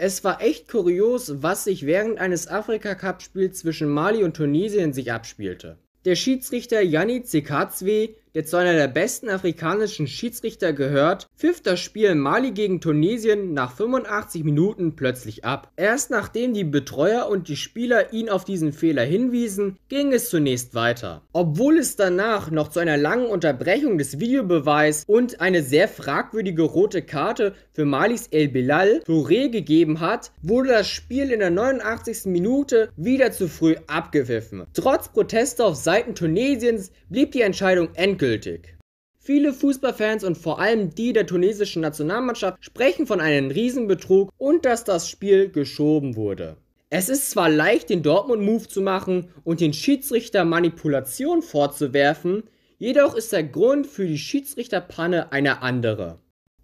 Es war echt kurios, was sich während eines Afrika-Cup-Spiels zwischen Mali und Tunesien sich abspielte. Der Schiedsrichter Yannick Sekatswe der zu einer der besten afrikanischen Schiedsrichter gehört, pfiff das Spiel Mali gegen Tunesien nach 85 Minuten plötzlich ab. Erst nachdem die Betreuer und die Spieler ihn auf diesen Fehler hinwiesen, ging es zunächst weiter. Obwohl es danach noch zu einer langen Unterbrechung des Videobeweis und eine sehr fragwürdige rote Karte für Malis El Bilal Touré gegeben hat, wurde das Spiel in der 89. Minute wieder zu früh abgepfiffen. Trotz Proteste auf Seiten Tunesiens blieb die Entscheidung endgültig endgültig. Viele Fußballfans und vor allem die der tunesischen Nationalmannschaft sprechen von einem Riesenbetrug und dass das Spiel geschoben wurde. Es ist zwar leicht, den Dortmund-Move zu machen und den Schiedsrichter Manipulation vorzuwerfen, jedoch ist der Grund für die Schiedsrichterpanne eine andere.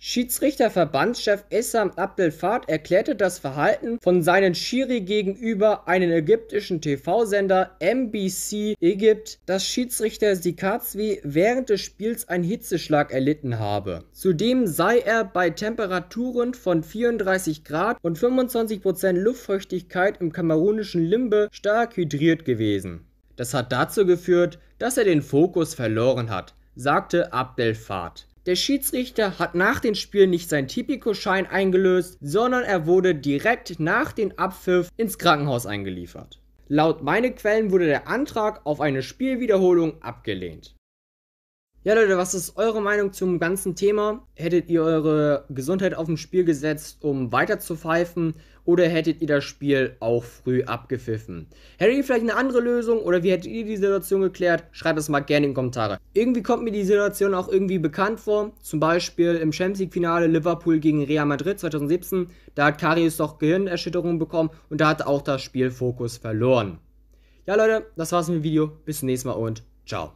Schiedsrichterverbandschef Essam Abdel Fahd erklärte das Verhalten von seinen Schiri gegenüber einem ägyptischen TV-Sender MBC Ägypt, dass Schiedsrichter Sikazwi während des Spiels einen Hitzeschlag erlitten habe. Zudem sei er bei Temperaturen von 34 Grad und 25% Prozent Luftfeuchtigkeit im kamerunischen Limbe stark hydriert gewesen. Das hat dazu geführt, dass er den Fokus verloren hat, sagte Abdel Fahd. Der Schiedsrichter hat nach dem Spiel nicht seinen Tipico-Schein eingelöst, sondern er wurde direkt nach dem Abpfiff ins Krankenhaus eingeliefert. Laut meine Quellen wurde der Antrag auf eine Spielwiederholung abgelehnt ja, Leute, was ist eure Meinung zum ganzen Thema? Hättet ihr eure Gesundheit auf dem Spiel gesetzt, um weiter zu pfeifen? Oder hättet ihr das Spiel auch früh abgepfiffen? Hättet ihr vielleicht eine andere Lösung? Oder wie hättet ihr die Situation geklärt? Schreibt es mal gerne in die Kommentare. Irgendwie kommt mir die Situation auch irgendwie bekannt vor. Zum Beispiel im Champions League Finale Liverpool gegen Real Madrid 2017. Da hat Karius doch Gehirnerschütterung bekommen und da hat auch das Spiel Fokus verloren. Ja, Leute, das war's mit dem Video. Bis zum nächsten Mal und ciao.